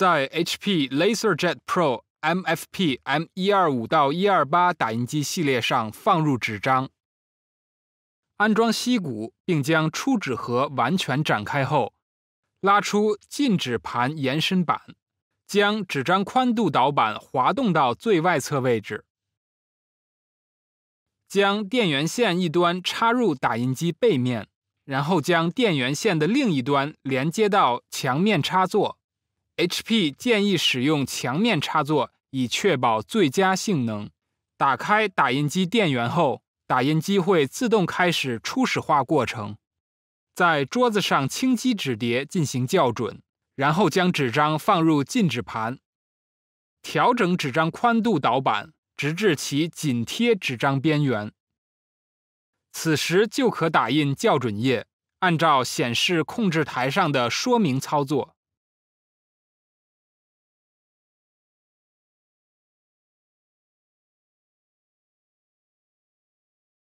在 HP LaserJet Pro MFP M 125到128打印机系列上放入纸张，安装硒鼓，并将出纸盒完全展开后，拉出进纸盘延伸板，将纸张宽度导板滑动到最外侧位置，将电源线一端插入打印机背面，然后将电源线的另一端连接到墙面插座。HP 建议使用墙面插座以确保最佳性能。打开打印机电源后，打印机会自动开始初始化过程。在桌子上轻击纸碟进行校准，然后将纸张放入进纸盘，调整纸张宽度导板，直至其紧贴纸张边缘。此时就可打印校准页。按照显示控制台上的说明操作。